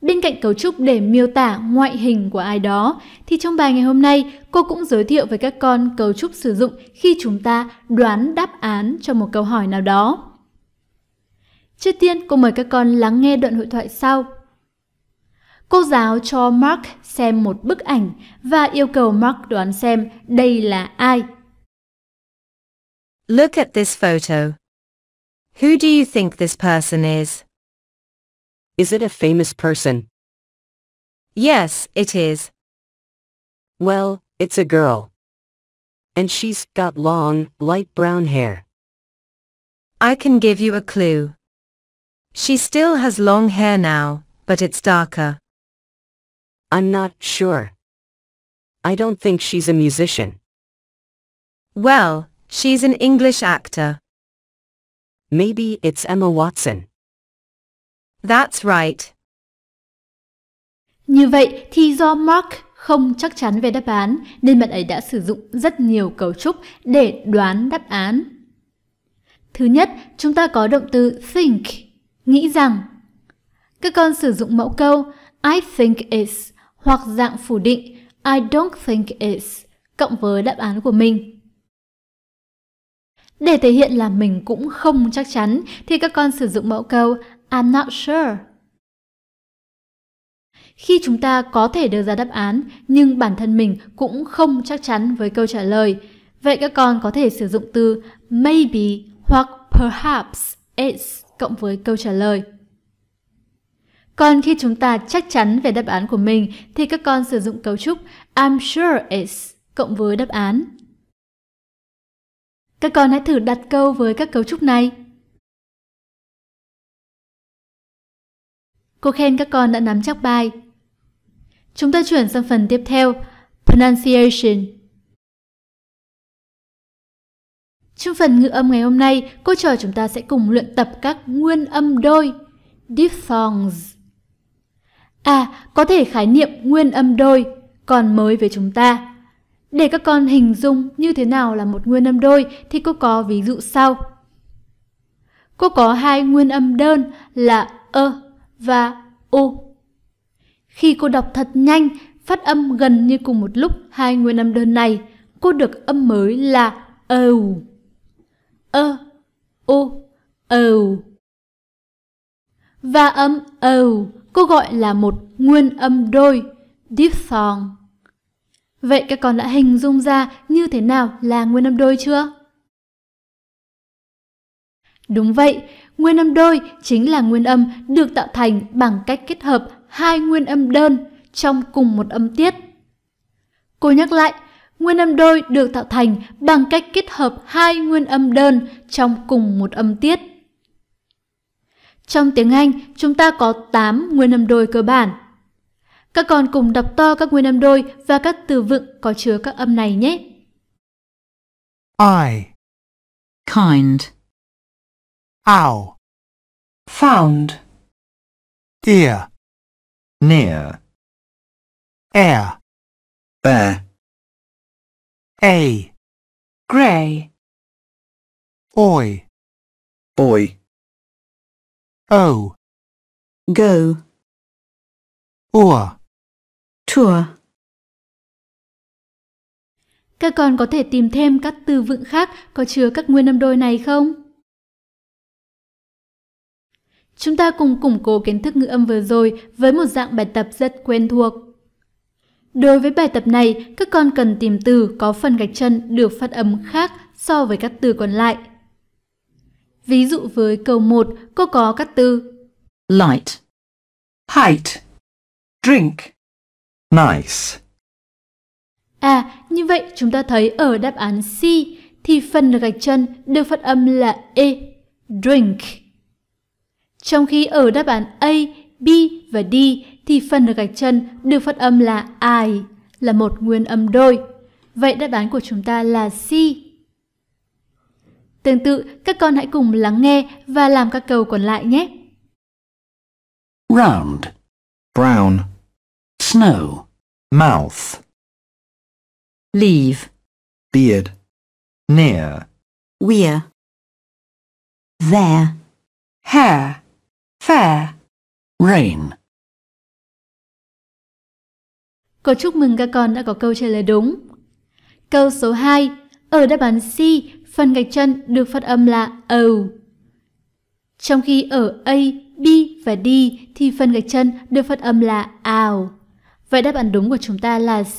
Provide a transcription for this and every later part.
Bên cạnh cấu trúc để miêu tả ngoại hình của ai đó, thì trong bài ngày hôm nay, cô cũng giới thiệu với các con cấu trúc sử dụng khi chúng ta đoán đáp án cho một câu hỏi nào đó. Trước tiên, cô mời các con lắng nghe đoạn hội thoại sau. Cô giáo cho Mark xem một bức ảnh và yêu cầu Mark đoán xem đây là ai. Look at this photo. Who do you think this person is? Is it a famous person? Yes, it is. Well, it's a girl. And she's got long, light brown hair. I can give you a clue. She still has long hair now, but it's darker. I'm not sure. I don't think she's a musician. Well, she's an English actor. Maybe it's Emma Watson. That's right. Như vậy thì do Mark không chắc chắn về đáp án nên bạn ấy đã sử dụng rất nhiều cấu trúc để đoán đáp án. Thứ nhất, chúng ta có động từ think, nghĩ rằng. Các con sử dụng mẫu câu I think is hoặc dạng phủ định I don't think is cộng với đáp án của mình. Để thể hiện là mình cũng không chắc chắn thì các con sử dụng mẫu câu I'm not sure. Khi chúng ta có thể đưa ra đáp án, nhưng bản thân mình cũng không chắc chắn với câu trả lời. Vậy các con có thể sử dụng từ maybe hoặc perhaps is cộng với câu trả lời. Còn khi chúng ta chắc chắn về đáp án của mình thì các con sử dụng cấu trúc I'm sure is cộng với đáp án. Các con hãy thử đặt câu với các cấu trúc này. Cô khen các con đã nắm chắc bài. Chúng ta chuyển sang phần tiếp theo, pronunciation. Trong phần ngữ âm ngày hôm nay, cô trò chúng ta sẽ cùng luyện tập các nguyên âm đôi, diphthongs. À, có thể khái niệm nguyên âm đôi còn mới với chúng ta. Để các con hình dung như thế nào là một nguyên âm đôi thì cô có ví dụ sau. Cô có hai nguyên âm đơn là ơ và U. Khi cô đọc thật nhanh, phát âm gần như cùng một lúc hai nguyên âm đơn này, cô được âm mới là âu. Ơ, u âu. Và âm âu cô gọi là một nguyên âm đôi, diphthong. Vậy các con đã hình dung ra như thế nào là nguyên âm đôi chưa? Đúng vậy, Nguyên âm đôi chính là nguyên âm được tạo thành bằng cách kết hợp hai nguyên âm đơn trong cùng một âm tiết. Cô nhắc lại, nguyên âm đôi được tạo thành bằng cách kết hợp hai nguyên âm đơn trong cùng một âm tiết. Trong tiếng Anh, chúng ta có 8 nguyên âm đôi cơ bản. Các con cùng đọc to các nguyên âm đôi và các từ vựng có chứa các âm này nhé. I kind How. Found. Ear. Near. Air. Bear. A. Grey. Oi. Boy. O. Go. Ur. Tour. Các con có thể tìm thêm các từ vựng khác có chứa các nguyên âm đôi này không? Chúng ta cùng củng cố kiến thức ngữ âm vừa rồi với một dạng bài tập rất quen thuộc. Đối với bài tập này, các con cần tìm từ có phần gạch chân được phát âm khác so với các từ còn lại. Ví dụ với câu 1, cô có các từ light, height, drink, nice. À, như vậy chúng ta thấy ở đáp án C thì phần gạch chân được phát âm là E, drink. Trong khi ở đáp án A, B và D thì phần ở gạch chân được phát âm là I, là một nguyên âm đôi. Vậy đáp án của chúng ta là C. Tương tự, các con hãy cùng lắng nghe và làm các câu còn lại nhé. Round Brown Snow Mouth Leave Beard Near We're There Hair fair, rain. Cô chúc mừng các con đã có câu trả lời đúng. Câu số 2, ở đáp án C, phần gạch chân được phát âm là O. Trong khi ở A, B và D thì phần gạch chân được phát âm là ào. Vậy đáp án đúng của chúng ta là C.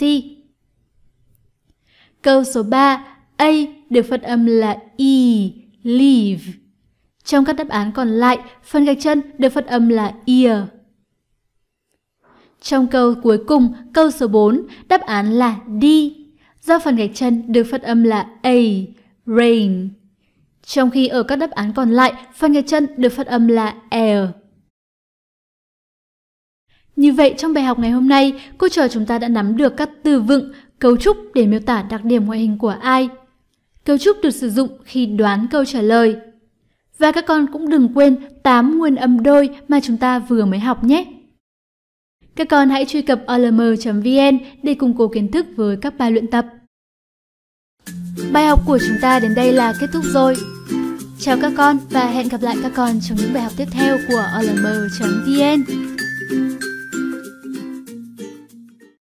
Câu số 3, A được phát âm là E, leave. Trong các đáp án còn lại, phần gạch chân được phát âm là ear. Trong câu cuối cùng, câu số 4, đáp án là đi Do phần gạch chân được phát âm là A, rain. Trong khi ở các đáp án còn lại, phần gạch chân được phát âm là L. Như vậy trong bài học ngày hôm nay, cô trò chúng ta đã nắm được các từ vựng, cấu trúc để miêu tả đặc điểm ngoại hình của ai. Cấu trúc được sử dụng khi đoán câu trả lời. Và các con cũng đừng quên 8 nguyên âm đôi mà chúng ta vừa mới học nhé. Các con hãy truy cập olm.vn để củng cố kiến thức với các bài luyện tập. Bài học của chúng ta đến đây là kết thúc rồi. Chào các con và hẹn gặp lại các con trong những bài học tiếp theo của olm.vn.